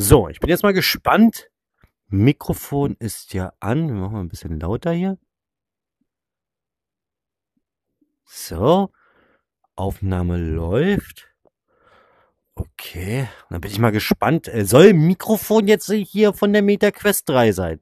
So, ich bin jetzt mal gespannt. Mikrofon ist ja an. Wir machen mal ein bisschen lauter hier. So, Aufnahme läuft. Okay, dann bin ich mal gespannt. Äh, soll Mikrofon jetzt hier von der Meta Quest 3 sein?